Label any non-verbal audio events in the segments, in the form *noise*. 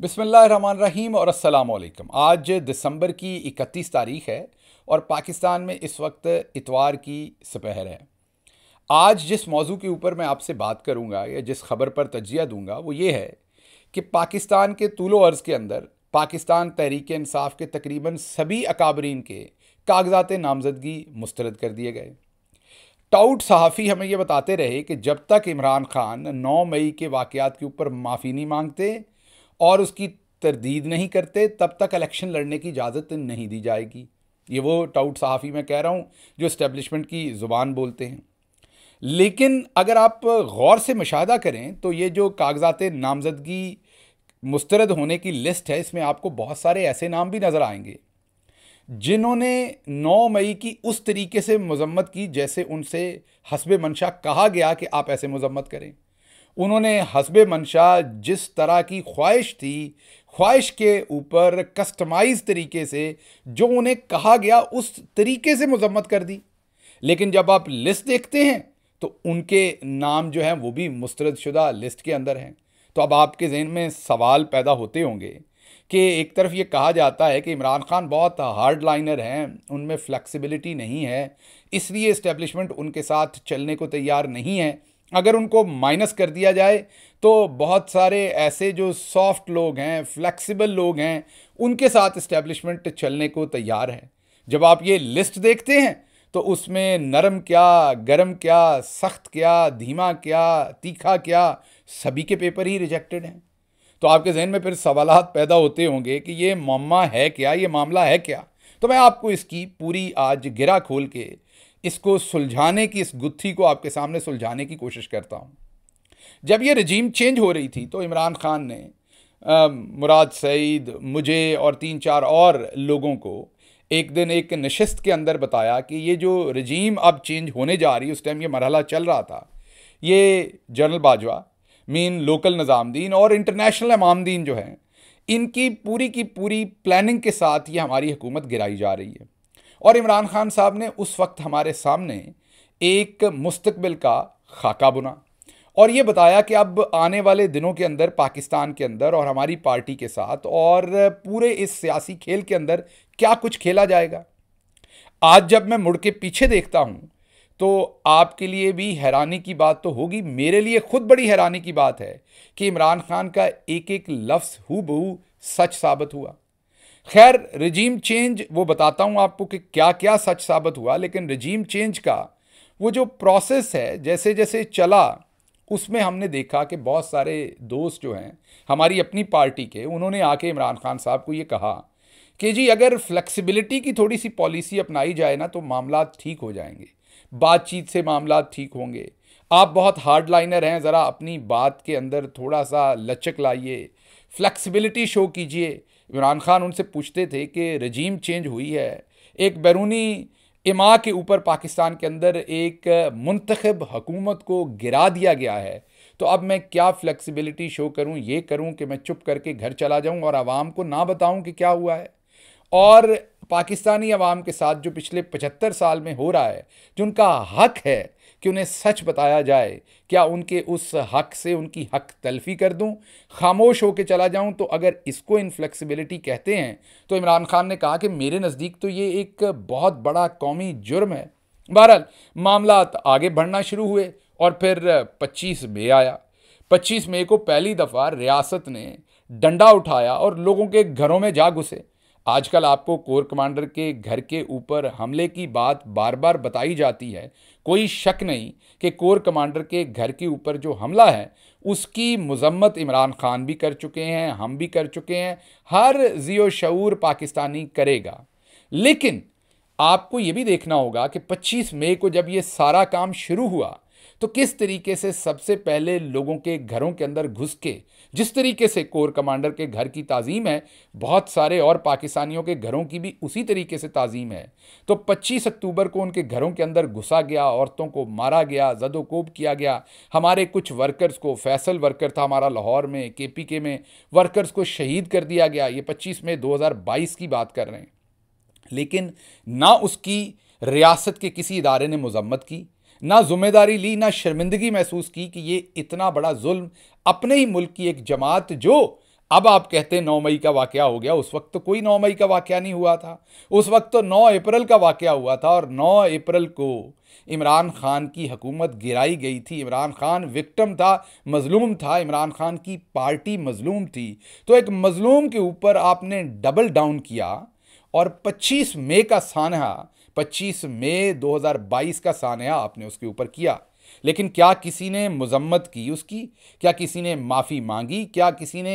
बिसमीम और असलकम आज दिसंबर की इकतीस तारीख है और पाकिस्तान में इस वक्त इतवार की सपहर है आज जिस मौजू के ऊपर मैं आपसे बात करूंगा या जिस खबर पर तजिया दूंगा वो ये है कि पाकिस्तान के तूलो अर्ज़ के अंदर पाकिस्तान तहरीक इंसाफ के तकरीबन सभी अकाबरीन के कागजात नामजदगी मुस्तरद कर दिए गए टाउट सहाफ़ी हमें ये बताते रहे कि जब तक इमरान खान 9 मई के वाक़ के ऊपर माफ़ी नहीं मांगते और उसकी तरदीद नहीं करते तब तक इलेक्शन लड़ने की इजाज़त नहीं दी जाएगी ये वो टाउट सहाफ़ी मैं कह रहा हूँ जो इस्टेबलिशमेंट की ज़ुबान बोलते हैं लेकिन अगर आप गौर से मुशाह करें तो ये जो कागजात नामजदगी मुस्तरद होने की लिस्ट है इसमें आपको बहुत सारे ऐसे नाम भी नज़र आएंगे जिन्होंने 9 मई की उस तरीके से मजम्मत की जैसे उनसे हसब मंशा कहा गया कि आप ऐसे मजम्मत करें उन्होंने हसब मंशा जिस तरह की ख्वाहिश थी ख्वाहिश के ऊपर कस्टमाइज तरीके से जो उन्हें कहा गया उस तरीके से मजम्मत कर दी लेकिन जब आप लिस्ट देखते हैं तो उनके नाम जो हैं वो भी मुस्तरदशुदा लिस्ट के अंदर हैं तो अब आपके जहन में सवाल पैदा होते होंगे कि एक तरफ ये कहा जाता है कि इमरान खान बहुत हार्ड लाइनर हैं उनमें फ्लैक्सीबिलिटी नहीं है इसलिए इस्टेब्लिशमेंट उनके साथ चलने को तैयार नहीं है अगर उनको माइनस कर दिया जाए तो बहुत सारे ऐसे जो सॉफ्ट लोग हैं फ्लेक्सिबल लोग हैं उनके साथ इस्टेब्लिशमेंट चलने को तैयार है जब आप ये लिस्ट देखते हैं तो उसमें नरम क्या गरम क्या सख्त क्या धीमा क्या तीखा क्या सभी के पेपर ही रिजेक्टेड हैं तो आपके जहन में फिर सवाल पैदा होते होंगे कि ये मामा है क्या ये मामला है क्या तो मैं आपको इसकी पूरी आज गिरा खोल के इसको सुलझाने की इस गुत्थी को आपके सामने सुलझाने की कोशिश करता हूँ जब ये रजीम चेंज हो रही थी तो इमरान खान ने आ, मुराद सईद मुझे और तीन चार और लोगों को एक दिन एक नशस्त के अंदर बताया कि ये जो रजीम अब चेंज होने जा रही उस टाइम ये मरहला चल रहा था ये general Bajwa mean local Nizamdin और इंटरनेशनल इमामदीन जो हैं इनकी पूरी की पूरी प्लानिंग के साथ ये हमारी हुकूमत गिराई जा रही है और इमरान खान साहब ने उस वक्त हमारे सामने एक मुस्तबिल का खाका बुना और ये बताया कि अब आने वाले दिनों के अंदर पाकिस्तान के अंदर और हमारी पार्टी के साथ और पूरे इस सियासी खेल के अंदर क्या कुछ खेला जाएगा आज जब मैं मुड़ के पीछे देखता हूँ तो आपके लिए भी हैरानी की बात तो होगी मेरे लिए खुद बड़ी हैरानी की बात है कि इमरान खान का एक एक लफ्ज़ हु सच साबित हुआ खैर रजीम चेंज वो बताता हूँ आपको कि क्या क्या सच साबित हुआ लेकिन रजीम चेंज का वो जो प्रोसेस है जैसे जैसे चला उसमें हमने देखा कि बहुत सारे दोस्त जो हैं हमारी अपनी पार्टी के उन्होंने आके इमरान खान साहब को ये कहा कि जी अगर फ्लेक्सिबिलिटी की थोड़ी सी पॉलिसी अपनाई जाए ना तो मामला ठीक हो जाएंगे बातचीत से मामला ठीक होंगे आप बहुत हार्ड लाइनर हैं ज़रा अपनी बात के अंदर थोड़ा सा लचक लाइए फ्लेक्सिबिलिटी शो कीजिए इमरान खान उनसे पूछते थे कि रजीम चेंज हुई है एक बैरूनी इमा के ऊपर पाकिस्तान के अंदर एक मंतखब हकूमत को गिरा दिया गया है तो अब मैं क्या फ्लेक्सिबिलिटी शो करूं ये करूं कि मैं चुप करके घर चला जाऊं और आवाम को ना बताऊं कि क्या हुआ है और पाकिस्तानी आवाम के साथ जो पिछले पचहत्तर साल में हो रहा है जो उनका हक है कि उन्हें सच बताया जाए क्या उनके उस हक से उनकी हक तलफी कर दूं खामोश होकर चला जाऊं तो अगर इसको इनफ्लेक्सिबिलिटी कहते हैं तो इमरान खान ने कहा कि मेरे नज़दीक तो ये एक बहुत बड़ा कौमी जुर्म है बहरहाल मामला आगे बढ़ना शुरू हुए और फिर पच्चीस मई आया पच्चीस मई को पहली दफ़ा रियासत ने डंडा उठाया और लोगों के घरों में जा घुसे आजकल आपको कोर कमांडर के घर के ऊपर हमले की बात बार बार बताई जाती है कोई शक नहीं कि कोर कमांडर के घर के ऊपर जो हमला है उसकी मजम्मत इमरान खान भी कर चुके हैं हम भी कर चुके हैं हर जियो शूर पाकिस्तानी करेगा लेकिन आपको ये भी देखना होगा कि 25 मई को जब ये सारा काम शुरू हुआ तो किस तरीके से सबसे पहले लोगों के घरों के अंदर घुस के जिस तरीके से कोर कमांडर के घर की ताज़ीम है बहुत सारे और पाकिस्तानियों के घरों की भी उसी तरीके से ताज़ीम है तो 25 अक्टूबर को उनके घरों के अंदर घुसा गया औरतों को मारा गया जदोकोब किया गया हमारे कुछ वर्कर्स को फैसल वर्कर था हमारा लाहौर में के पी के में वर्कर्स को शहीद कर दिया गया ये पच्चीस मई दो की बात कर रहे हैं लेकिन ना उसकी रियासत के किसी इदारे ने मजम्मत की ना जिम्मेदारी ली ना शर्मिंदगी महसूस की कि ये इतना बड़ा जुल्म अपने ही मुल्क की एक जमात जो अब आप कहते हैं नौ मई का वाक़ हो गया उस वक्त तो कोई नौ मई का वाक़ नहीं हुआ था उस वक्त तो नौ अप्रैल का वाक़ हुआ था और नौ अप्रैल को इमरान खान की हकूमत गिराई गई थी इमरान खान विक्टम था मजलूम था इमरान खान की पार्टी मजलूम थी तो एक मजलूम के ऊपर आपने डबल डाउन किया और 25 मई का सानहा 25 मई 2022 का सानहा आपने उसके ऊपर किया लेकिन क्या किसी ने मजम्मत की उसकी क्या किसी ने माफ़ी मांगी क्या किसी ने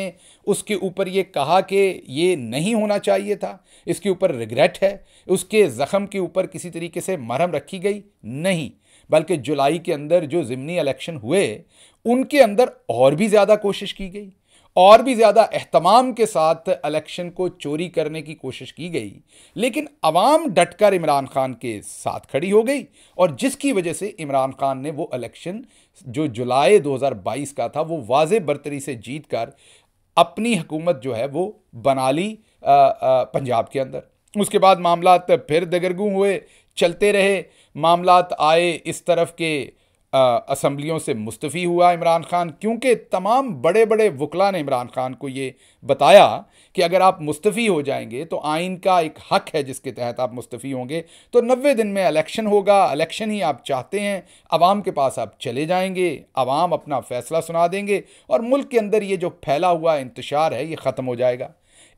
उसके ऊपर ये कहा कि ये नहीं होना चाहिए था इसके ऊपर रिग्रेट है उसके ज़ख़म के ऊपर किसी तरीके से मरहम रखी गई नहीं बल्कि जुलाई के अंदर जो ज़िमनी इलेक्शन हुए उनके अंदर और भी ज़्यादा कोशिश की गई और भी ज़्यादा अहतमाम के साथ इलेक्शन को चोरी करने की कोशिश की गई लेकिन आवाम डटकर इमरान खान के साथ खड़ी हो गई और जिसकी वजह से इमरान खान ने वो इलेक्शन जो जुलाई 2022 का था वो वाज बरतरी से जीत कर अपनी हुकूमत जो है वो बना ली पंजाब के अंदर उसके बाद मामला फिर दगरगू हुए चलते रहे मामला आए इस तरफ के असम्बलियों से मुस्तफ़ी हुआ इमरान ख़ान क्योंकि तमाम बड़े बड़े वकला ने इमरान ख़ान को ये बताया कि अगर आप मुस्तफ़ी हो जाएंगे तो आइन का एक हक है जिसके तहत आप मुस्तफ़ी होंगे तो नबे दिन में इलेक्शन होगा इलेक्शन ही आप चाहते हैं आवाम के पास आप चले जाएंगे आवाम अपना फ़ैसला सुना देंगे और मुल्क के अंदर ये जो फैला हुआ इंतशार है ये ख़त्म हो जाएगा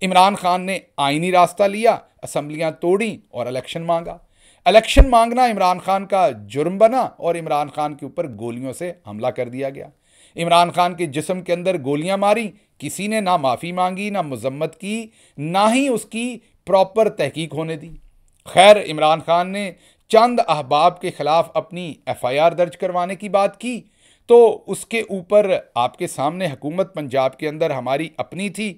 इमरान ख़ान ने आइनी रास्ता लिया असम्बलियाँ तोड़ी और इलेक्शन मांगा इलेक्शन मांगना इमरान खान का जुर्म बना और इमरान खान के ऊपर गोलियों से हमला कर दिया गया इमरान खान के जिसम के अंदर गोलियां मारी किसी ने ना माफ़ी मांगी ना मजम्मत की ना ही उसकी प्रॉपर तहकीक होने दी खैर इमरान खान ने चंद अहबाब के ख़िलाफ़ अपनी एफआईआर दर्ज करवाने की बात की तो उसके ऊपर आपके सामने हुकूमत पंजाब के अंदर हमारी अपनी थी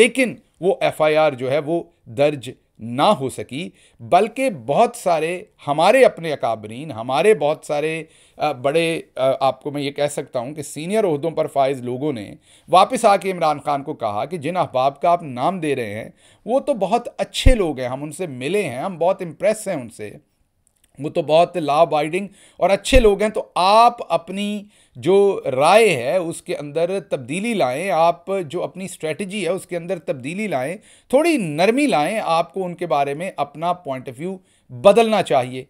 लेकिन वो एफआईआर जो है वो दर्ज ना हो सकी बल्कि बहुत सारे हमारे अपने अकाबरीन हमारे बहुत सारे बड़े आपको मैं ये कह सकता हूँ कि सीनियर अहदों पर फायज़ लोगों ने वापस आके इमरान खान को कहा कि जिन अहबाब का आप नाम दे रहे हैं वो तो बहुत अच्छे लोग हैं हम उनसे मिले हैं हम बहुत इम्प्रेस हैं उनसे वो तो बहुत लाभ बाइडिंग और अच्छे लोग हैं तो आप अपनी जो राय है उसके अंदर तब्दीली लाएं आप जो अपनी स्ट्रेटजी है उसके अंदर तब्दीली लाएं थोड़ी नरमी लाएं आपको उनके बारे में अपना पॉइंट ऑफ व्यू बदलना चाहिए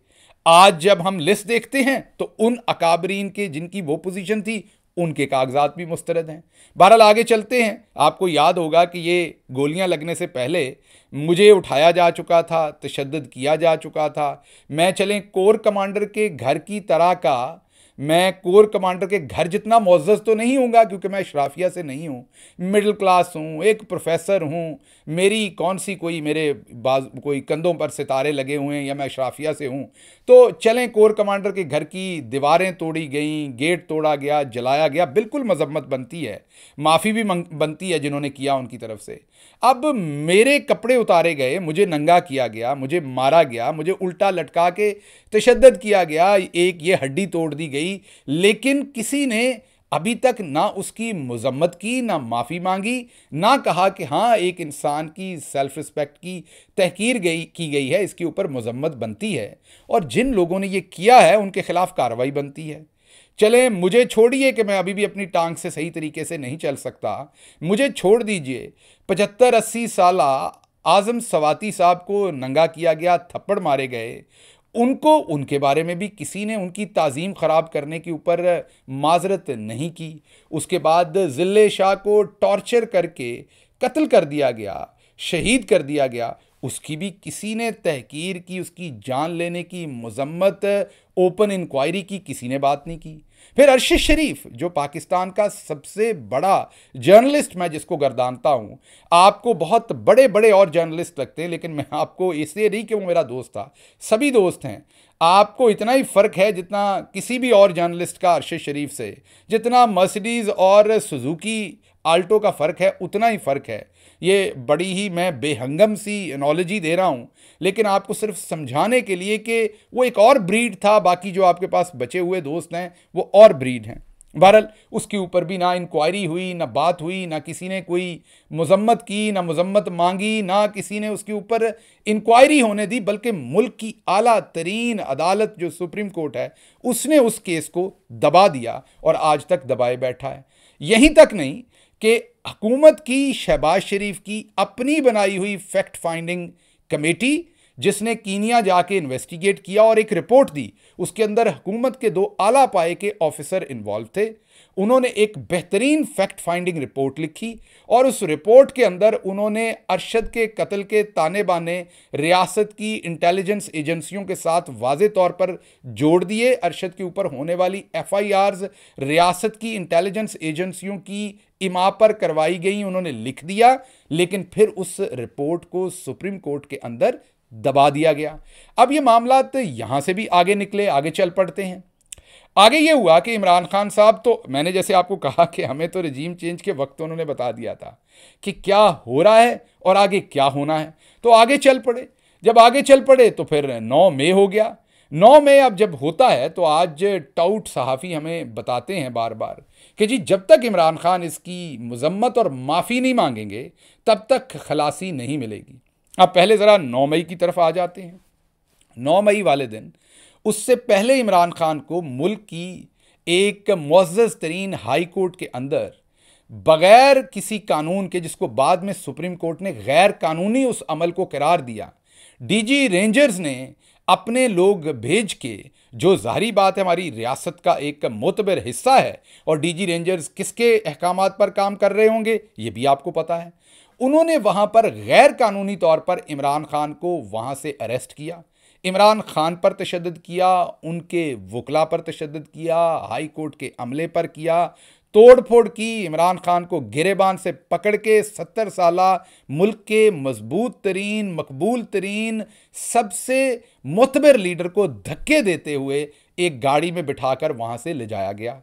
आज जब हम लिस्ट देखते हैं तो उन अकाबरीन के जिनकी वो पोजीशन थी उनके कागजात भी मुस्तरद हैं बहरहाल आगे चलते हैं आपको याद होगा कि ये गोलियां लगने से पहले मुझे उठाया जा चुका था तशद किया जा चुका था मैं चलें कोर कमांडर के घर की तरह का मैं कोर कमांडर के घर जितना मोजस तो नहीं हूँगा क्योंकि मैं शराफिया से नहीं हूँ मिडिल क्लास हूँ एक प्रोफेसर हूँ मेरी कौन सी कोई मेरे बाज कोई कंधों पर सितारे लगे हुए हैं या मैं शराफिया से हूँ तो चलें कोर कमांडर के घर की दीवारें तोड़ी गई गेट तोड़ा गया जलाया गया बिल्कुल मजम्मत बनती है माफ़ी भी बनती है जिन्होंने किया उनकी तरफ से अब मेरे कपड़े उतारे गए मुझे नंगा किया गया मुझे मारा गया मुझे उल्टा लटका के तशद किया गया एक ये हड्डी तोड़ दी गई लेकिन किसी ने अभी तक ना उसकी मजम्मत की ना माफ़ी मांगी ना कहा कि हाँ एक इंसान की सेल्फ़ रिस्पेक्ट की तहकीर गई की गई है इसके ऊपर मजम्मत बनती है और जिन लोगों ने ये किया है उनके ख़िलाफ़ कार्रवाई बनती है चले मुझे छोड़िए कि मैं अभी भी अपनी टांग से सही तरीके से नहीं चल सकता मुझे छोड़ दीजिए पचहत्तर अस्सी साल आज़म सवाती साहब को नंगा किया गया थप्पड़ मारे गए उनको उनके बारे में भी किसी ने उनकी ताज़ीम ख़राब करने के ऊपर माजरत नहीं की उसके बाद ज़िले शाह को टॉर्चर करके कत्ल कर दिया गया शहीद कर दिया गया उसकी भी किसी ने तहकीर की उसकी जान लेने की मजम्मत ओपन इंक्वायरी की किसी ने बात नहीं की फिर अर्शद शरीफ जो पाकिस्तान का सबसे बड़ा जर्नलिस्ट मैं जिसको गर्दानता हूँ आपको बहुत बड़े बड़े और जर्नलिस्ट लगते हैं लेकिन मैं आपको इसलिए नहीं कि वो मेरा दोस्त था सभी दोस्त हैं आपको इतना ही फ़र्क है जितना किसी भी और जर्नलिस्ट का अर्शद शरीफ से जितना मर्सिडीज़ और सुजुकी आल्टो का फ़र्क है उतना ही फ़र्क है ये बड़ी ही मैं बेहंगम सी एनोलॉजी दे रहा हूँ लेकिन आपको सिर्फ समझाने के लिए कि वो एक और ब्रीड था बाकी जो आपके पास बचे हुए दोस्त हैं वो और ब्रीड हैं बहरल उसके ऊपर भी ना इंक्वायरी हुई ना बात हुई ना किसी ने कोई मजम्मत की ना मजम्मत मांगी ना किसी ने उसके ऊपर इंक्वायरी होने दी बल्कि मुल्क की आला तरीन अदालत जो सुप्रीम कोर्ट है उसने उस केस को दबा दिया और आज तक दबाए बैठा है यहीं तक नहीं कि हकूमत की शहबाज शरीफ की अपनी बनाई हुई फैक्ट फाइंडिंग कमेटी जिसने कीनिया जाके इन्वेस्टिगेट किया और एक रिपोर्ट दी उसके अंदर हुकूमत के दो आला पाए के ऑफिसर इन्वॉल्व थे उन्होंने एक बेहतरीन फैक्ट फाइंडिंग रिपोर्ट लिखी और उस रिपोर्ट के अंदर उन्होंने अरशद के कत्ल के ताने बाने रियासत की इंटेलिजेंस एजेंसियों के साथ वाज तौर पर जोड़ दिए अरशद के ऊपर होने वाली एफ रियासत की इंटेलिजेंस एजेंसियों की इमा पर करवाई गई उन्होंने लिख दिया लेकिन फिर उस रिपोर्ट को सुप्रीम कोर्ट के अंदर दबा दिया गया अब ये मामला यहां से भी आगे निकले आगे चल पड़ते हैं आगे ये हुआ कि इमरान खान साहब तो मैंने जैसे आपको कहा कि हमें तो रजीम चेंज के वक्त तो उन्होंने बता दिया था कि क्या हो रहा है और आगे क्या होना है तो आगे चल पड़े जब आगे चल पड़े तो फिर नौ मई हो गया नौ मई अब जब होता है तो आज टाउट सहाफ़ी हमें बताते हैं बार बार कि जी जब तक इमरान खान इसकी मजम्मत और माफ़ी नहीं मांगेंगे तब तक खलासी नहीं मिलेगी अब पहले ज़रा नौ मई की तरफ आ जाते हैं नौ मई वाले दिन उससे पहले इमरान खान को मुल्क की एक मज्ज़ तरीन हाई कोर्ट के अंदर बग़ैर किसी कानून के जिसको बाद में सुप्रीम कोर्ट ने गैर कानूनी उस अमल को करार दिया डीजी रेंजर्स ने अपने लोग भेज के जो ज़ाहरी बात है हमारी रियासत का एक मोतबर हिस्सा है और डीजी रेंजर्स किसके अहकाम पर काम कर रहे होंगे ये भी आपको पता है उन्होंने वहाँ पर गैर कानूनी तौर पर इमरान खान को वहाँ से अरेस्ट किया इमरान खान पर तशद किया उनके वकला पर तशद किया हाई कोर्ट के अमले पर किया तोड़ फोड़ की इमरान खान को गिरेबान से पकड़ के सत्तर साल मुल्क के मजबूत तरीन मकबूल तरीन सबसे मतबर लीडर को धक्के देते हुए एक गाड़ी में बिठाकर वहाँ से ले जाया गया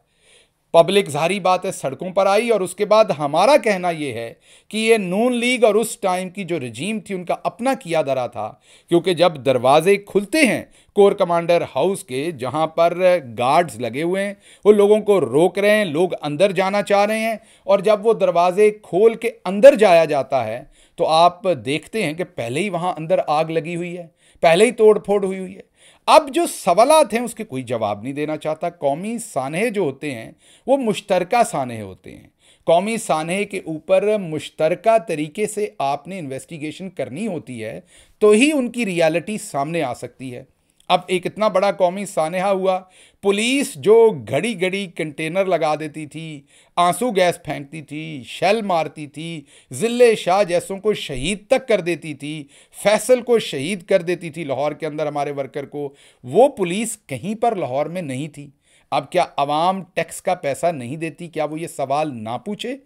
पब्लिक जारी बात है सड़कों पर आई और उसके बाद हमारा कहना यह है कि ये नून लीग और उस टाइम की जो रजीम थी उनका अपना किया दरा था क्योंकि जब दरवाजे खुलते हैं कोर कमांडर हाउस के जहाँ पर गार्ड्स लगे हुए हैं वो लोगों को रोक रहे हैं लोग अंदर जाना चाह रहे हैं और जब वो दरवाजे खोल के अंदर जाया जाता है तो आप देखते हैं कि पहले ही वहाँ अंदर आग लगी हुई है पहले ही तोड़ फोड़ हुई हुई है अब जो सवालत हैं उसके कोई जवाब नहीं देना चाहता कौमी सानहे जो होते हैं वो मुश्तरका सानहे होते हैं कौमी सानहे के ऊपर मुश्तरका तरीके से आपने इन्वेस्टिगेशन करनी होती है तो ही उनकी रियलिटी सामने आ सकती है अब एक इतना बड़ा कौमी सानहा हुआ पुलिस जो घड़ी घड़ी कंटेनर लगा देती थी आंसू गैस फेंकती थी शैल मारती थी ज़िले शाह जैसों को शहीद तक कर देती थी फैसल को शहीद कर देती थी लाहौर के अंदर हमारे वर्कर को वो पुलिस कहीं पर लाहौर में नहीं थी अब क्या आवाम टैक्स का पैसा नहीं देती क्या वो ये सवाल ना पूछे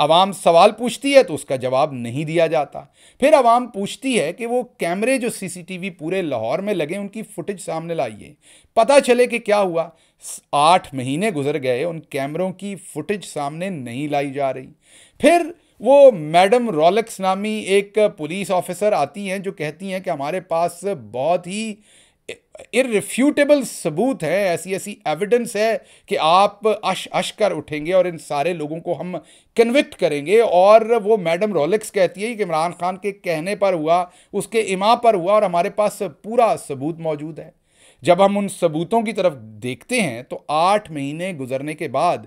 आवाम सवाल पूछती है तो उसका जवाब नहीं दिया जाता फिर आवाम पूछती है कि वो कैमरे जो सीसीटीवी पूरे लाहौर में लगे उनकी फुटेज सामने लाइए पता चले कि क्या हुआ आठ महीने गुजर गए उन कैमरों की फुटेज सामने नहीं लाई जा रही फिर वो मैडम रोलक्स नामी एक पुलिस ऑफिसर आती हैं जो कहती हैं कि हमारे पास बहुत ही इरिफ्यूटेबल सबूत है ऐसी ऐसी एविडेंस है कि आप अश अश कर उठेंगे और इन सारे लोगों को हम कन्विक्ट करेंगे और वो मैडम रोलेक्स कहती है कि इमरान खान के कहने पर हुआ उसके इमा पर हुआ और हमारे पास पूरा सबूत मौजूद है जब हम उन सबूतों की तरफ देखते हैं तो आठ महीने गुजरने के बाद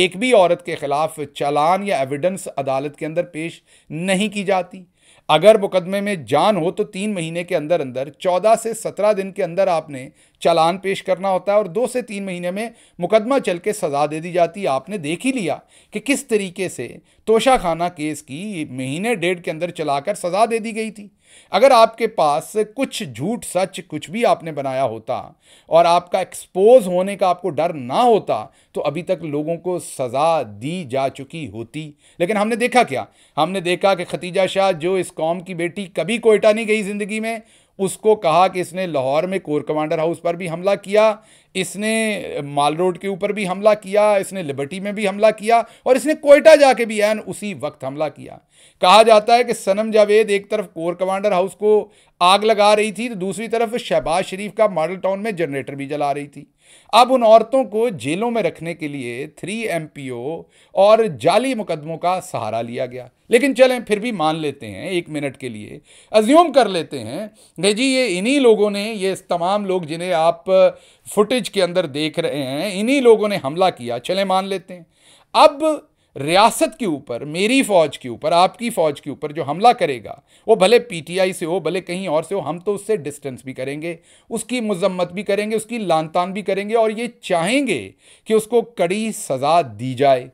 एक भी औरत के खिलाफ चालान या एविडेंस अदालत के अंदर पेश नहीं की जाती अगर मुकदमे में जान हो तो तीन महीने के अंदर अंदर चौदह से सत्रह दिन के अंदर आपने चालान पेश करना होता है और दो से तीन महीने में मुकदमा चल के सज़ा दे दी जाती है आपने देख ही लिया कि किस तरीके से तोशाखाना केस की महीने डेढ़ के अंदर चलाकर सज़ा दे दी गई थी अगर आपके पास कुछ झूठ सच कुछ भी आपने बनाया होता और आपका एक्सपोज होने का आपको डर ना होता तो अभी तक लोगों को सज़ा दी जा चुकी होती लेकिन हमने देखा क्या हमने देखा कि खतीजा शाह जो इस कौम की बेटी कभी कोयटा नहीं गई ज़िंदगी में उसको कहा कि इसने लाहौर में कोर कमांडर हाउस पर भी हमला किया इसने माल रोड के ऊपर भी हमला किया इसने लिबर्टी में भी हमला किया और इसने कोयटा जाके भी एन उसी वक्त हमला किया कहा जाता है कि सनम जावेद एक तरफ कोर कमांडर हाउस को आग लगा रही थी तो दूसरी तरफ शहबाज शरीफ का मॉडल टाउन में जनरेटर भी जला रही थी अब उन औरतों को जेलों में रखने के लिए थ्री एम और जाली मुकदमों का सहारा लिया गया लेकिन चलें फिर भी मान लेते हैं एक मिनट के लिए अज्यूम कर लेते हैं कि जी ये इन्हीं लोगों ने ये तमाम लोग जिन्हें आप फुटेज के अंदर देख रहे हैं इन्हीं लोगों ने हमला किया चलें मान लेते हैं अब रियासत के ऊपर मेरी फ़ौज के ऊपर आपकी फ़ौज के ऊपर जो हमला करेगा वो भले पीटीआई से हो भले कहीं और से हो हम तो उससे डिस्टेंस भी करेंगे उसकी मजम्मत भी करेंगे उसकी लानतान भी करेंगे और ये चाहेंगे कि उसको कड़ी सज़ा दी जाए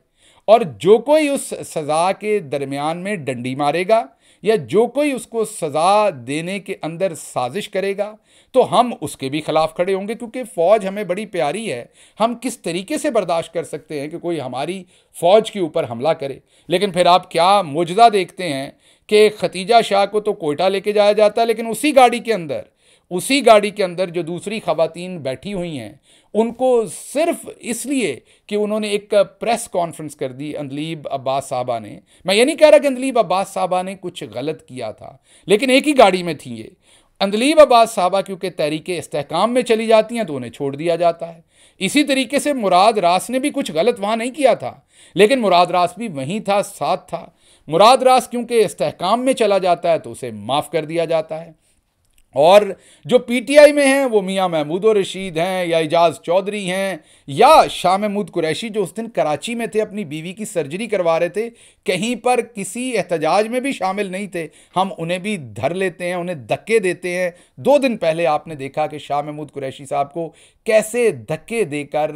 और जो कोई उस सज़ा के दरमियान में डंडी मारेगा या जो कोई उसको सज़ा देने के अंदर साजिश करेगा तो हम उसके भी खिलाफ खड़े होंगे क्योंकि फ़ौज हमें बड़ी प्यारी है हम किस तरीके से बर्दाश्त कर सकते हैं कि कोई हमारी फ़ौज के ऊपर हमला करे लेकिन फिर आप क्या मुजदा देखते हैं कि खतीजा शाह को तो कोयटा लेके जाया जाता है लेकिन उसी गाड़ी के अंदर उसी गाड़ी के अंदर जो दूसरी खातन बैठी हुई हैं उनको सिर्फ इसलिए कि उन्होंने एक प्रेस कॉन्फ्रेंस कर दी अंदलीब अब्बास साहबा ने मैं ये नहीं कह रहा कि अंदलीब अब्बास साहबा ने कुछ गलत किया था लेकिन एक ही गाड़ी में थी ये अंदलीब अब्बास साहबा क्योंकि तहरीक इस्तेकाम में चली जाती हैं तो उन्हें छोड़ दिया जाता है इसी तरीके से मुराद रास ने भी कुछ गलत वहाँ नहीं किया था लेकिन मुराद रास भी वहीं था साथ था मुराद रास क्योंकि इस्तेकाम में चला जाता है तो उसे माफ़ कर दिया जाता है और जो पीटीआई में हैं वो मियाँ महमूद और रशीद हैं या एजाज चौधरी हैं या शाह महमूद कुरैशी जो उस दिन कराची में थे अपनी बीवी की सर्जरी करवा रहे थे कहीं पर किसी एहतजाज में भी शामिल नहीं थे हम उन्हें भी धर लेते हैं उन्हें धक्के देते हैं दो दिन पहले आपने देखा कि शाह महमूद कुरैशी साहब को कैसे धक्के देकर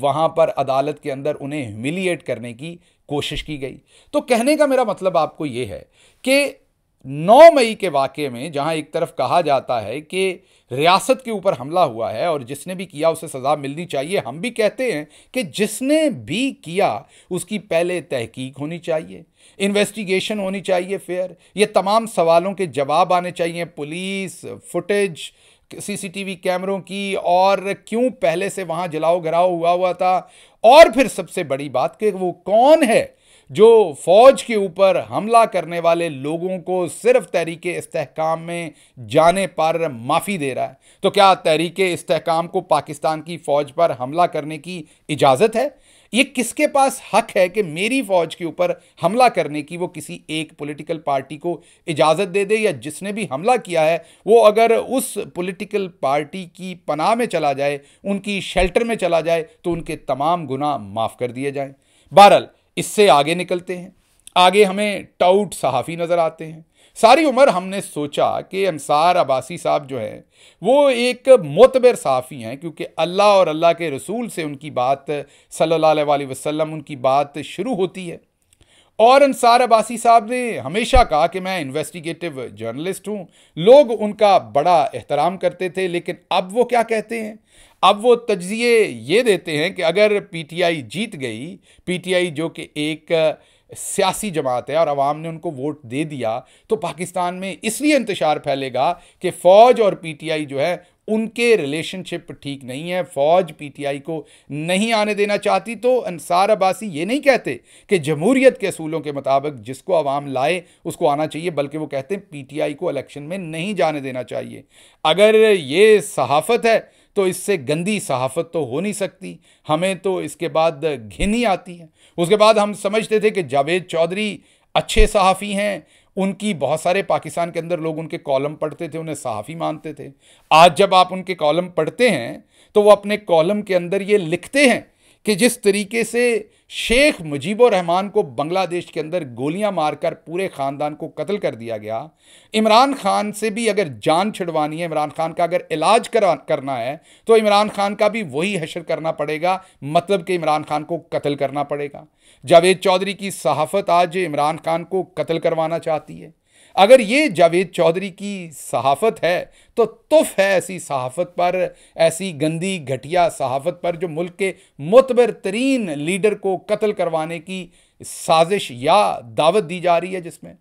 वहाँ पर अदालत के अंदर उन्हें ह्यूमिलिएट करने की कोशिश की गई तो कहने का मेरा मतलब आपको ये है कि नौ मई के वाक्य में जहां एक तरफ कहा जाता है कि रियासत के ऊपर हमला हुआ है और जिसने भी किया उसे सज़ा मिलनी चाहिए हम भी कहते हैं कि जिसने भी किया उसकी पहले तहकीक होनी चाहिए इन्वेस्टिगेशन होनी चाहिए फेयर ये तमाम सवालों के जवाब आने चाहिए पुलिस फुटेज सीसीटीवी कैमरों की और क्यों पहले से वहाँ जलाओ घराव हुआ हुआ था और फिर सबसे बड़ी बात कि वो कौन है जो फौज के ऊपर हमला करने वाले लोगों को सिर्फ तहरीक इस्तेकाम में जाने पर माफ़ी दे रहा है तो क्या तहरीक इस्तेकाम को पाकिस्तान की फ़ौज पर हमला करने की इजाज़त है ये किसके पास हक है कि मेरी फ़ौज के ऊपर हमला करने की वो किसी एक पॉलिटिकल पार्टी को इजाज़त दे दे या जिसने भी हमला किया है वो अगर उस पॉलिटिकल पार्टी की पनाह में चला जाए उनकी शेल्टर में चला जाए तो उनके तमाम गुनाह माफ़ कर दिए जाएं बहरल इससे आगे निकलते हैं आगे हमें टाउट सहाफ़ी नज़र आते हैं सारी उम्र हमने सोचा कि अंसार अबासी साहब जो हैं वो एक मोतबर सहाफ़ी हैं क्योंकि अल्लाह और अल्लाह के रसूल से उनकी बात सल्ला वसलम उनकी बात शुरू होती है और अंसार अबासी साहब ने हमेशा कहा कि मैं इन्वेस्टिगेटिव जर्नलिस्ट हूँ लोग उनका बड़ा एहतराम करते थे लेकिन अब वो क्या कहते हैं अब वो तजिए ये देते हैं कि अगर पीटीआई जीत गई पीटीआई जो कि एक सियासी जमात है और आवाम ने उनको वोट दे दिया तो पाकिस्तान में इसलिए इंतशार फैलेगा कि फ़ौज और पीटीआई जो है उनके रिलेशनशिप ठीक नहीं है फ़ौज पीटीआई को नहीं आने देना चाहती तो अंसार अब्बासी ये नहीं कहते कि जमहूरियत के असूलों के मुताबिक जिसको आवाम लाए उसको आना चाहिए बल्कि वो कहते हैं पीटीआई को इलेक्शन में नहीं जाने देना चाहिए अगर ये सहाफ़त है तो इससे गंदी सहाफत तो हो नहीं सकती हमें तो इसके बाद घिनी आती है उसके बाद हम समझते थे कि जावेद चौधरी अच्छे सहाफ़ी हैं उनकी बहुत सारे पाकिस्तान के अंदर लोग उनके कॉलम पढ़ते थे उन्हें सहाफ़ी मानते थे आज जब आप उनके कॉलम पढ़ते हैं तो वो अपने कॉलम के अंदर ये लिखते हैं कि जिस तरीके से शेख मुजीबुर रहमान को बांग्लादेश के अंदर गोलियां मारकर पूरे ख़ानदान को कत्ल कर दिया गया इमरान खान से भी अगर जान छिड़वानी है इमरान खान का अगर इलाज करा करना है तो इमरान खान का भी वही हशर करना पड़ेगा मतलब कि इमरान खान को कत्ल करना पड़ेगा जावेद चौधरी की सहाफत आज इमरान खान को कत्ल करवाना चाहती है अगर ये जावेद चौधरी की सहाफत है तो तुफ है ऐसी सहाफत पर ऐसी गंदी घटिया सहाफत पर जो मुल्क के मुतबर तरीन लीडर को कत्ल करवाने की साजिश या दावत दी जा रही है जिसमें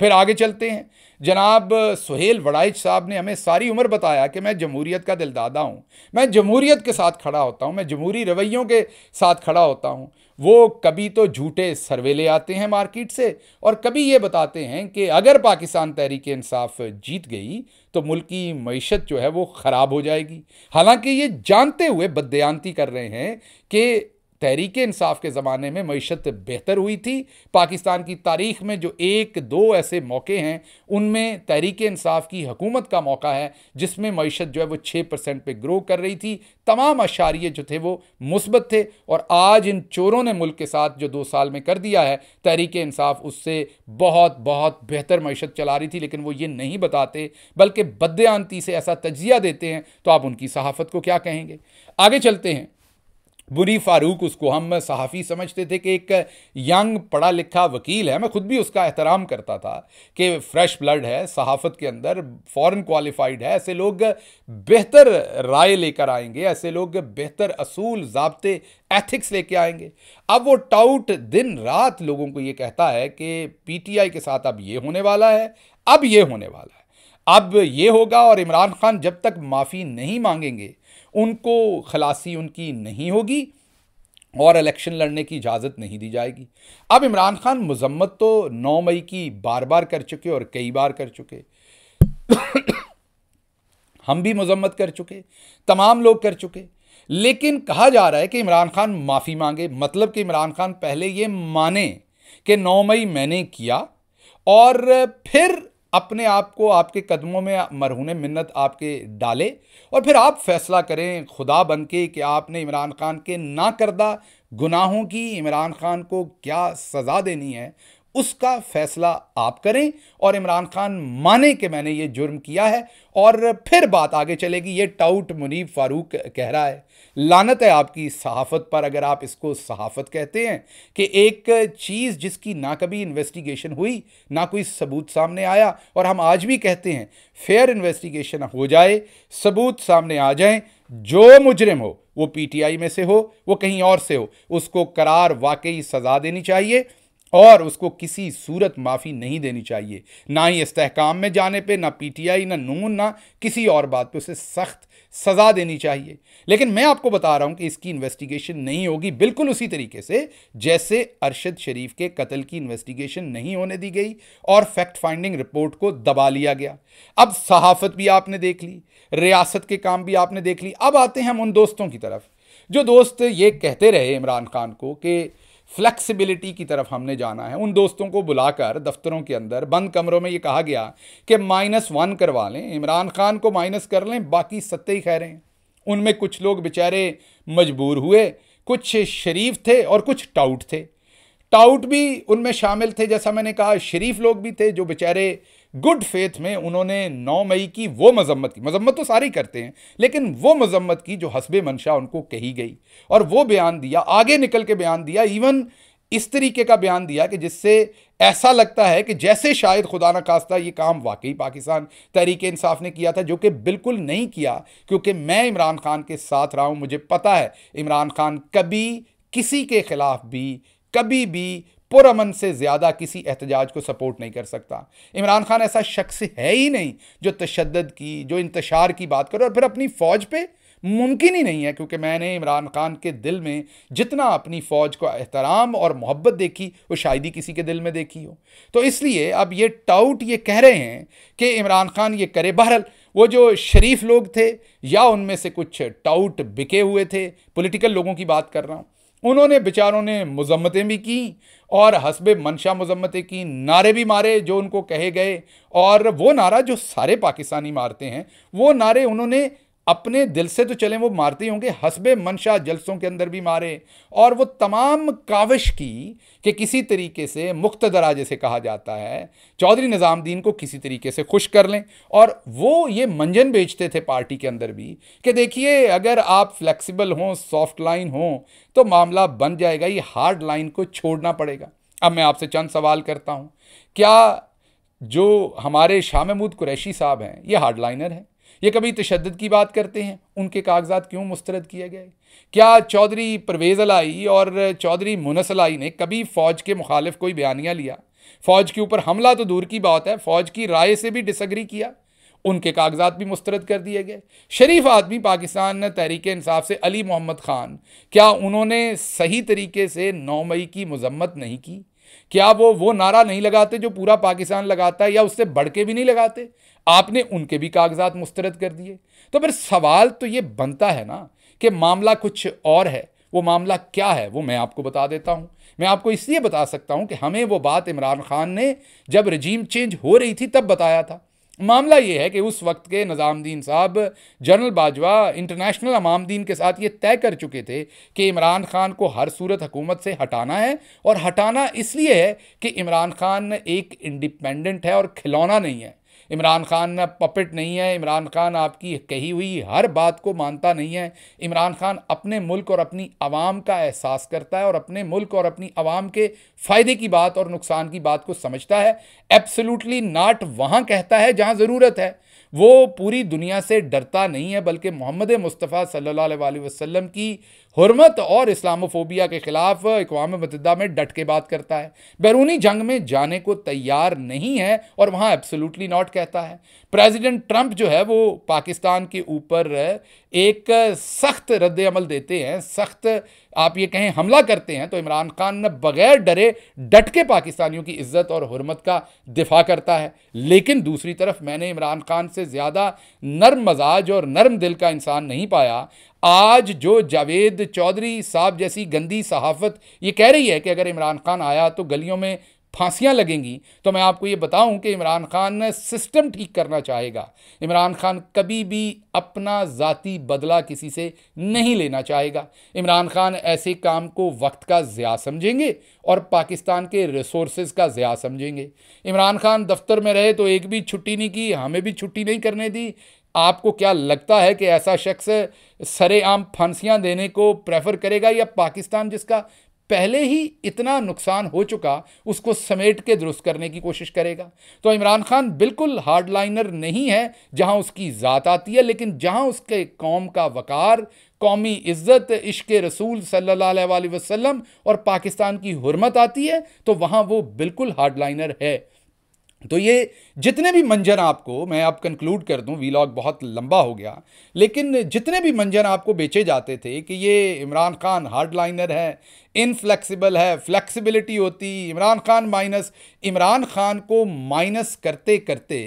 फिर आगे चलते हैं जनाब सुहेल वड़ाइच साहब ने हमें सारी उम्र बताया कि मैं जमहूरीत का दिलदादा हूँ मैं जमहूरीत के साथ खड़ा होता हूँ मैं जमहूरी रवैयों के साथ खड़ा होता हूँ वो कभी तो झूठे सर्वे ले आते हैं मार्केट से और कभी ये बताते हैं कि अगर पाकिस्तान तहरीक इंसाफ जीत गई तो मुल्क की मीशत जो है वो ख़राब हो जाएगी हालांकि ये जानते हुए बदयांती कर रहे हैं कि तहरीक इंसाफ के ज़माने में मीशत बेहतर हुई थी पाकिस्तान की तारीख में जो एक दो ऐसे मौके हैं उनमें तहरीक इंसाफ की हकूमत का मौका है जिसमें मीशत जो है वो छः परसेंट पर ग्रो कर रही थी तमाम अशारिये जो थे वो मुस्बत थे और आज इन चोरों ने मुल्क के साथ जो दो साल में कर दिया है तहरीक इंसाफ उससे बहुत बहुत बेहतर मीशत चला रही थी लेकिन वो ये नहीं बताते बल्कि बदआनती से ऐसा तजिया देते हैं तो आप उनकी सहाफत को क्या कहेंगे आगे चलते हैं बुरी फारूक उसको हम सहाफ़ी समझते थे कि एक यंग पढ़ा लिखा वकील है मैं ख़ुद भी उसका एहतराम करता था कि फ्रेश ब्लड है सहाफ़त के अंदर फॉरेन क्वालिफाइड है ऐसे लोग बेहतर राय लेकर आएंगे ऐसे लोग बेहतर असूल जबते एथिक्स लेके आएंगे अब वो टाउट दिन रात लोगों को ये कहता है कि पीटीआई के साथ अब ये होने वाला है अब ये होने वाला है अब ये होगा और इमरान खान जब तक माफ़ी नहीं मांगेंगे उनको खलासी उनकी नहीं होगी और इलेक्शन लड़ने की इजाज़त नहीं दी जाएगी अब इमरान खान मजम्मत तो 9 मई की बार बार कर चुके और कई बार कर चुके *coughs* हम भी मजम्मत कर चुके तमाम लोग कर चुके लेकिन कहा जा रहा है कि इमरान खान माफ़ी मांगे मतलब कि इमरान खान पहले ये माने कि 9 मई मैंने किया और फिर अपने आप को आपके कदमों में मरहून मिन्नत आपके डाले और फिर आप फैसला करें खुदा बन के कि आपने इमरान खान के ना करदा गुनाहों की इमरान खान को क्या सज़ा देनी है उसका फैसला आप करें और इमरान खान माने कि मैंने ये जुर्म किया है और फिर बात आगे चलेगी ये टाउट मुनीब फारूक कह रहा है लानत है आपकी सहाफत पर अगर आप इसको सहाफत कहते हैं कि एक चीज़ जिसकी ना कभी इन्वेस्टिगेशन हुई ना कोई सबूत सामने आया और हम आज भी कहते हैं फेयर इन्वेस्टिगेशन हो जाए सबूत सामने आ जाए जो मुजरिम हो वो पीटीआई में से हो वो कहीं और से हो उसको करार वाकई सज़ा देनी चाहिए और उसको किसी सूरत माफ़ी नहीं देनी चाहिए ना ही इस्तेकाम में जाने पे ना पीटीआई ना नून ना किसी और बात पे उसे सख्त सज़ा देनी चाहिए लेकिन मैं आपको बता रहा हूँ कि इसकी इन्वेस्टिगेशन नहीं होगी बिल्कुल उसी तरीके से जैसे अरशद शरीफ के कत्ल की इन्वेस्टिगेशन नहीं होने दी गई और फैक्ट फाइंडिंग रिपोर्ट को दबा लिया गया अब सहाफत भी आपने देख ली रियासत के काम भी आपने देख ली अब आते हैं हम उन दोस्तों की तरफ जो दोस्त ये कहते रहे इमरान खान को कि फ्लेक्सिबिलिटी की तरफ हमने जाना है उन दोस्तों को बुलाकर दफ्तरों के अंदर बंद कमरों में ये कहा गया कि माइनस वन करवा लें इमरान खान को माइनस कर लें बाकी सत्ते ही खैर हैं उनमें कुछ लोग बेचारे मजबूर हुए कुछ शरीफ थे और कुछ टाउट थे टाउट भी उनमें शामिल थे जैसा मैंने कहा शरीफ लोग भी थे जो बेचारे गुड फेथ में उन्होंने 9 मई की वो मजम्मत की मजम्मत तो सारी करते हैं लेकिन वो मजम्मत की जो हसब मंशा उनको कही गई और वो बयान दिया आगे निकल के बयान दिया इवन इस तरीके का बयान दिया कि जिससे ऐसा लगता है कि जैसे शायद खुदा न खास्ता ये काम वाकई पाकिस्तान तहरीक इंसाफ ने किया था जो कि बिल्कुल नहीं किया क्योंकि मैं इमरान खान के साथ रहा हूँ मुझे पता है इमरान खान कभी किसी के ख़िलाफ़ भी कभी भी पुरमन से ज़्यादा किसी एहतजाज को सपोर्ट नहीं कर सकता इमरान खान ऐसा शख्स है ही नहीं जो तशद की जो इंतशार की बात करो और फिर अपनी फ़ौज पर मुमकिन ही नहीं है क्योंकि मैंने इमरान खान के दिल में जितना अपनी फ़ौज को एहतराम और मोहब्बत देखी वो शायद ही किसी के दिल में देखी हो तो इसलिए अब ये टाउट ये कह रहे हैं कि इमरान खान ये करे बहरल वो जो शरीफ लोग थे या उनमें से कुछ टाउट बिके हुए थे पॉलिटिकल लोगों की बात कर रहा हूँ उन्होंने बेचारों ने मज़म्मतें भी की और हसब मनशा मज़म्मतें की नारे भी मारे जो उनको कहे गए और वो नारा जो सारे पाकिस्तानी मारते हैं वो नारे उन्होंने अपने दिल से तो चलें वो मारते ही होंगे हसबे मनशा जलसों के अंदर भी मारे और वो तमाम काविश की कि किसी तरीके से मुख्तरा जैसे कहा जाता है चौधरी निज़ामुद्दीन को किसी तरीके से खुश कर लें और वो ये मंजन बेचते थे पार्टी के अंदर भी कि देखिए अगर आप फ्लेक्सिबल हों सॉफ्ट लाइन हों तो मामला बन जाएगा ये हार्ड लाइन को छोड़ना पड़ेगा अब मैं आपसे चंद सवाल करता हूँ क्या जो हमारे शाह महमूद कुरैशी साहब हैं ये हार्ड लाइनर हैं ये कभी तशद की बात करते हैं उनके कागजात क्यों मुस्तरद किए गए क्या चौधरी परवेज़ अलाई और चौधरी मुनस अलाई ने कभी फ़ौज के मुखालिफ कोई बयानियाँ लिया फ़ौज के ऊपर हमला तो दूर की बात है फ़ौज की राय से भी डिसग्री किया उनके कागजात भी मुस्तरद कर दिए गए शरीफ आदमी पाकिस्तान तहरीक इंसाफ से अली मोहम्मद ख़ान क्या उन्होंने सही तरीके से नौ मई की मजम्मत नहीं की क्या वो वो नारा नहीं लगाते जो पूरा पाकिस्तान लगाता है या उससे बढ़ के भी नहीं लगाते आपने उनके भी कागजात मुस्तरद कर दिए तो फिर सवाल तो ये बनता है ना कि मामला कुछ और है वो मामला क्या है वो मैं आपको बता देता हूँ मैं आपको इसलिए बता सकता हूँ कि हमें वो बात इमरान खान ने जब रजीम चेंज हो रही थी तब बताया था मामला ये है कि उस वक्त के निज़ामुद्दीन साहब जनरल बाजवा इंटरनेशनल अमामद्दीन के साथ ये तय कर चुके थे कि इमरान खान को हर सूरत हकूमत से हटाना है और हटाना इसलिए है कि इमरान खान एक इंडिपेंडेंट है और खिलौना नहीं है इमरान खान पपेट नहीं है इमरान खान आपकी कही हुई हर बात को मानता नहीं है इमरान खान अपने मुल्क और अपनी आवाम का एहसास करता है और अपने मुल्क और अपनी आवाम के फ़ायदे की बात और नुकसान की बात को समझता है एब्सोलूटली नाट वहाँ कहता है जहाँ ज़रूरत है वो पूरी दुनिया से डरता नहीं है बल्कि मोहम्मद मुस्तफ़ा सल्ला वसम की हरमत और इस्लामोफोबिया के खिलाफ इकवाम मतदा में डट के बात करता है बैरूनी जंग में जाने को तैयार नहीं है और वहाँ एब्सोल्युटली नॉट कहता है प्रेसिडेंट ट्रंप जो है वो पाकिस्तान के ऊपर एक सख्त रद्द अमल देते हैं सख्त आप ये कहें हमला करते हैं तो इमरान खान ने बगैर डरे डट के पाकिस्तानियों की इज्जत और हरमत का दिफा करता है लेकिन दूसरी तरफ मैंने इमरान खान से ज़्यादा नर्म मजाज और नर्म दिल का इंसान नहीं पाया आज जो जावेद चौधरी साहब जैसी गंदी सहाफत ये कह रही है कि अगर इमरान खान आया तो गलियों में फांसियाँ लगेंगी तो मैं आपको ये बताऊं कि इमरान खान सिस्टम ठीक करना चाहेगा इमरान खान कभी भी अपना ज़ाती बदला किसी से नहीं लेना चाहेगा इमरान खान ऐसे काम को वक्त का ज़्या समझेंगे और पाकिस्तान के रिसोर्स का ज़्या समझेंगे इमरान खान दफ्तर में रहे तो एक भी छुट्टी नहीं की हमें भी छुट्टी नहीं करने दी आपको क्या लगता है कि ऐसा शख्स सरेआम फांसियाँ देने को प्रेफर करेगा या पाकिस्तान जिसका पहले ही इतना नुकसान हो चुका उसको समेट के दुरुस्त करने की कोशिश करेगा तो इमरान खान बिल्कुल हार्ड लाइनर नहीं है जहां उसकी ज़ात आती है लेकिन जहां उसके कौम का वकार कौमी इज़्ज़त इश्क रसूल सल्ला वसम और पाकिस्तान की हरमत आती है तो वहाँ वो बिल्कुल हार्ड लाइनर है तो ये जितने भी मंजर आपको मैं अब कंक्लूड कर दूं वीलॉग बहुत लंबा हो गया लेकिन जितने भी मंजर आपको बेचे जाते थे कि ये इमरान खान हार्ड लाइनर है इनफ्लेक्सिबल है फ्लेक्सिबिलिटी होती इमरान खान माइनस इमरान खान को माइनस करते करते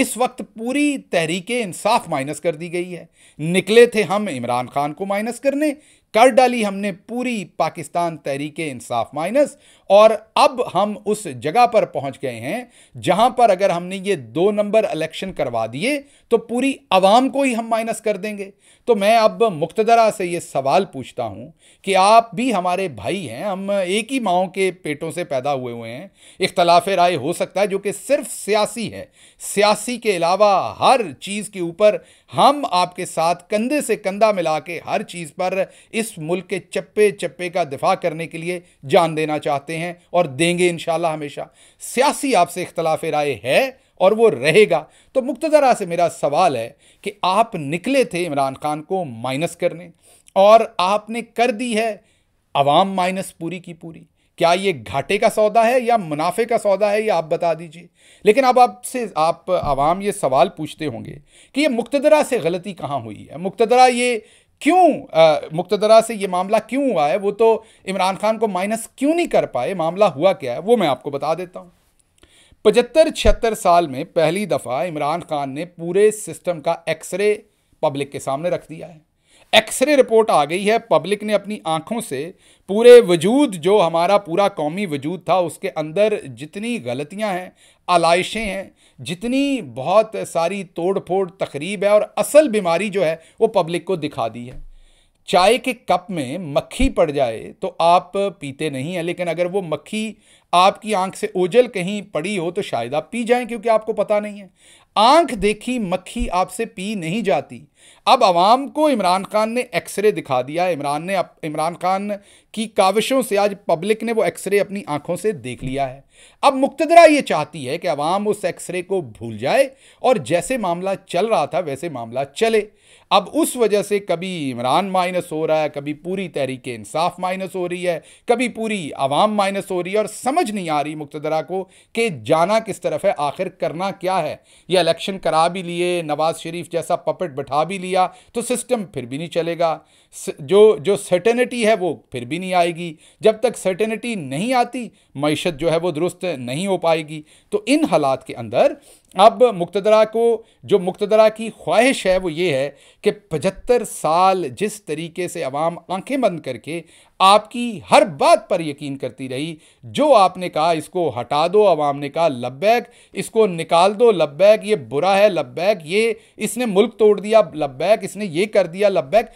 इस वक्त पूरी तहरीक इंसाफ माइनस कर दी गई है निकले थे हम इमरान खान को माइनस करने कर डाली हमने पूरी पाकिस्तान तहरीक इंसाफ माइनस और अब हम उस जगह पर पहुंच गए हैं जहां पर अगर हमने ये दो नंबर इलेक्शन करवा दिए तो पूरी आवाम को ही हम माइनस कर देंगे तो मैं अब मुख्तरा से ये सवाल पूछता हूं कि आप भी हमारे भाई हैं हम एक ही माओ के पेटों से पैदा हुए हुए हैं इख्तलाफ राय हो सकता है जो कि सिर्फ सियासी है सियासी के अलावा हर चीज़ के ऊपर हम आपके साथ कंधे से कंधा मिला के हर चीज़ पर इस मुल्क के चप्पे चप्पे का दिफा करने के लिए जान देना चाहते हैं हैं और देंगे इन हमेशा सियासी आपसे इख्तलाफ राय है और वो रहेगा तो मुख्तरा से मेरा सवाल है कि आप निकले थे इमरान खान को माइनस करने और आपने कर दी है आवाम माइनस पूरी की पूरी क्या ये घाटे का सौदा है या मुनाफे का सौदा है ये आप बता दीजिए लेकिन अब आपसे आप आवाम ये सवाल पूछते होंगे कि ये मुख्तदरा से गलती कहाँ हुई है मुख्तदरा ये क्यों मुक्तदरा से ये मामला क्यों हुआ है वो तो इमरान खान को माइनस क्यों नहीं कर पाए मामला हुआ क्या है वो मैं आपको बता देता हूँ पचहत्तर छिहत्तर साल में पहली दफ़ा इमरान खान ने पूरे सिस्टम का एक्सरे पब्लिक के सामने रख दिया है एक्सरे रिपोर्ट आ गई है पब्लिक ने अपनी आंखों से पूरे वजूद जो हमारा पूरा कौमी वजूद था उसके अंदर जितनी गलतियां हैं आलाइशें हैं जितनी बहुत सारी तोड़ फोड़ तकरीब है और असल बीमारी जो है वो पब्लिक को दिखा दी है चाय के कप में मक्खी पड़ जाए तो आप पीते नहीं हैं लेकिन अगर वो मक्खी आपकी आंख से ओझल कहीं पड़ी हो तो शायद आप पी जाएं क्योंकि आपको पता नहीं है आंख देखी मक्खी आपसे पी नहीं जाती अब आवाम को इमरान खान ने एक्सरे दिखा दिया इमरान ने इमरान खान की काविशों से आज पब्लिक ने वो एक्सरे अपनी आंखों से देख लिया है अब मुक्तदरा ये चाहती है कि अवाम उस एक्सरे को भूल जाए और जैसे मामला चल रहा था वैसे मामला चले अब उस वजह से कभी इमरान माइनस हो रहा है कभी पूरी तहरीक इंसाफ माइनस हो रही है कभी पूरी आवाम माइनस हो रही है और समझ नहीं आ रही मुक्तदरा को कि जाना किस तरफ है आखिर करना क्या है ये इलेक्शन करा भी लिए नवाज़ शरीफ जैसा पपट बैठा भी लिया तो सिस्टम फिर भी नहीं चलेगा जो जो सर्टेनिटी है वो फिर भी नहीं आएगी जब तक सर्टेनिटी नहीं आती मीशत जो है वो दुरुस्त नहीं हो पाएगी तो इन हालात के अंदर अब मुक्तदरा को जो मुक्तदरा की ख्वाहिश है वो ये है कि पचहत्तर साल जिस तरीके से अवाम आंखें बंद करके आपकी हर बात पर यकीन करती रही जो आपने कहा इसको हटा दो आवाम ने कहा लब्बैक इसको निकाल दो लब्बैक ये बुरा है लब्बैक ये इसने मुल्क तोड़ दिया लब्बैक इसने ये कर दिया लब्बैक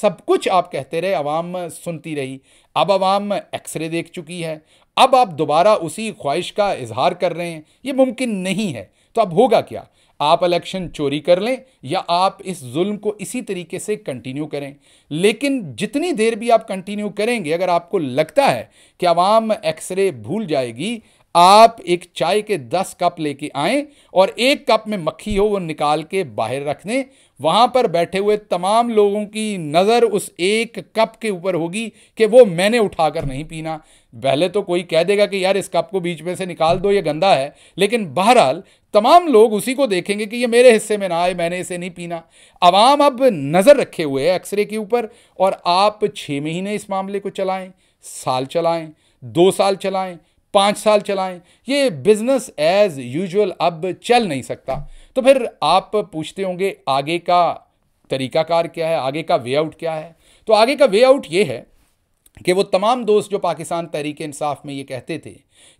सब कुछ आप कहते रहे अवाम सुनती रही अब अवाम एक्सरे देख चुकी है अब आप दोबारा उसी ख्वाहिश का इजहार कर रहे हैं ये मुमकिन नहीं है तो अब होगा क्या आप इलेक्शन चोरी कर लें या आप इस जुल्म को इसी तरीके से कंटिन्यू करें लेकिन जितनी देर भी आप कंटिन्यू करेंगे अगर आपको लगता है कि अवाम एक्सरे भूल जाएगी आप एक चाय के दस कप लेके आएं और एक कप में मक्खी हो वो निकाल के बाहर रख दें वहाँ पर बैठे हुए तमाम लोगों की नज़र उस एक कप के ऊपर होगी कि वो मैंने उठाकर नहीं पीना पहले तो कोई कह देगा कि यार इस कप को बीच में से निकाल दो ये गंदा है लेकिन बहरहाल तमाम लोग उसी को देखेंगे कि ये मेरे हिस्से में ना आए मैंने इसे नहीं पीना आवाम अब नज़र रखे हुए है एक्सरे के ऊपर और आप छः महीने इस मामले को चलाएँ साल चलाएँ दो साल चलाएँ पाँच साल चलाएं ये बिज़नेस एज़ यूजल अब चल नहीं सकता तो फिर आप पूछते होंगे आगे का तरीकाकार क्या है आगे का वे आउट क्या है तो आगे का वे आउट ये है कि वो तमाम दोस्त जो पाकिस्तान तहरीक इंसाफ में ये कहते थे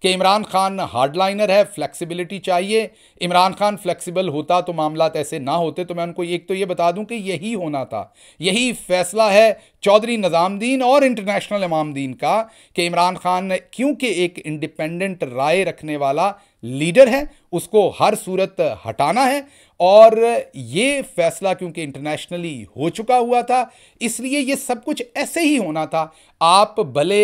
कि इमरान खान हार्डलाइनर है फ्लेक्सिबिलिटी चाहिए इमरान खान फ्लेक्सिबल होता तो मामला ऐसे ना होते तो मैं उनको एक तो ये बता दूं कि यही होना था यही फैसला है चौधरी नजामदीन और इंटरनेशनल इमामदीन का कि इमरान खान क्योंकि एक इंडिपेंडेंट राय रखने वाला लीडर हैं उसको हर सूरत हटाना है और ये फैसला क्योंकि इंटरनेशनली हो चुका हुआ था इसलिए ये सब कुछ ऐसे ही होना था आप भले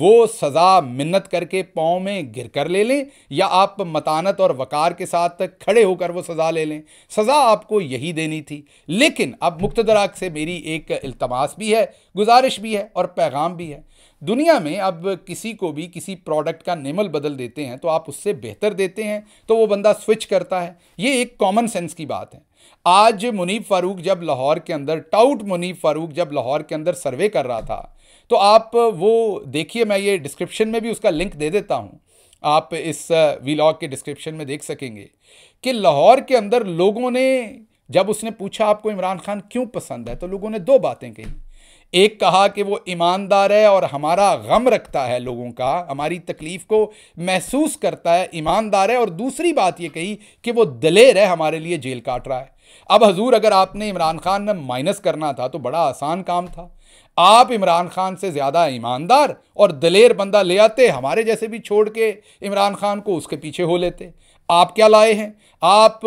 वो सज़ा मिन्नत करके पाँव में गिर कर ले लें या आप मतानत और वकार के साथ खड़े होकर वो सज़ा ले लें सज़ा आपको यही देनी थी लेकिन अब मुख्तराक से मेरी एक अल्तमास भी है गुजारिश भी है और पैगाम भी है दुनिया में अब किसी को भी किसी प्रोडक्ट का नेमल बदल देते हैं तो आप उससे बेहतर देते हैं तो वो बंदा स्विच करता है ये एक कॉमन सेंस की बात है आज मुनीब फ़ारूक जब लाहौर के अंदर टाउट मुनीब फ़ारूक जब लाहौर के अंदर सर्वे कर रहा था तो आप वो देखिए मैं ये डिस्क्रिप्शन में भी उसका लिंक दे देता हूँ आप इस वीलॉग के डिस्क्रिप्शन में देख सकेंगे कि लाहौर के अंदर लोगों ने जब उसने पूछा आपको इमरान खान क्यों पसंद है तो लोगों ने दो बातें कही एक कहा कि वो ईमानदार है और हमारा गम रखता है लोगों का हमारी तकलीफ़ को महसूस करता है ईमानदार है और दूसरी बात ये कही कि वो दलेर है हमारे लिए जेल काट रहा है अब हजूर अगर आपने इमरान खान में माइनस करना था तो बड़ा आसान काम था आप इमरान खान से ज़्यादा ईमानदार और दलेर बंदा ले आते हमारे जैसे भी छोड़ के इमरान खान को उसके पीछे हो लेते आप क्या लाए हैं आप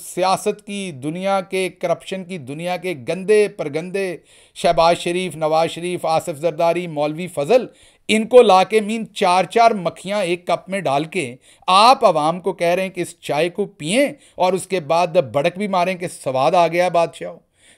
सियासत की दुनिया के करप्शन की दुनिया के गंदे पर गंदे शहबाज शरीफ नवाज शरीफ आसिफ जरदारी मौलवी फजल इनको ला के मीन चार चार मक्खियाँ एक कप में डाल के आप आवाम को कह रहे हैं कि इस चाय को पिए और उसके बाद बड़क भी मारें कि स्वाद आ गया बादशाह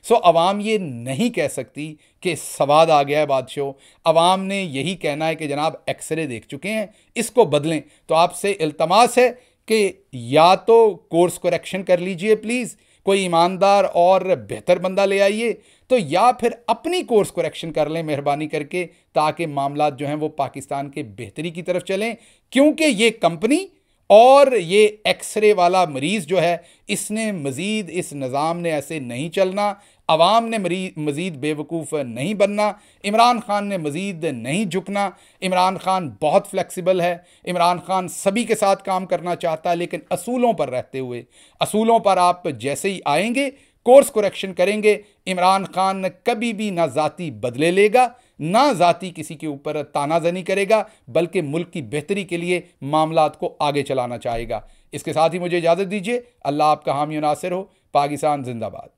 सो आवाम ये नहीं कह सकती कि स्वाद आ गया है बादशाह आवाम ने यही कहना है कि जनाब एक्सरे देख चुके हैं इसको बदलें तो आपसे इल्तमास है कि या तो कोर्स करेक्शन कर लीजिए प्लीज़ कोई ईमानदार और बेहतर बंदा ले आइए तो या फिर अपनी कोर्स करेक्शन कर लें मेहरबानी करके ताकि मामला जो हैं वो पाकिस्तान के बेहतरी की तरफ चलें क्योंकि ये कंपनी और ये एक्सरे वाला मरीज़ जो है इसने मज़ीद इस निज़ाम ने ऐसे नहीं चलना आवाम ने मज़ीद बेवकूफ़ नहीं बनना इमरान ख़ान ने मज़ीद नहीं झुकना इमरान ख़ान बहुत फ्लेक्सिबल है इमरान ख़ान सभी के साथ काम करना चाहता है लेकिन असूलों पर रहते हुए असूलों पर आप जैसे ही आएंगे कोर्स कुरेक्शन करेंगे इमरान ख़ान कभी भी ना ज़ाती बदले लेगा ना ज़ाती किसी के ऊपर तानाजनी करेगा बल्कि मुल्क की बेहतरी के लिए मामला को आगे चलाना चाहेगा इसके साथ ही मुझे इजाज़त दीजिए अल्लाह आपका हामी नासिर हो पाकिस्तान जिंदाबाद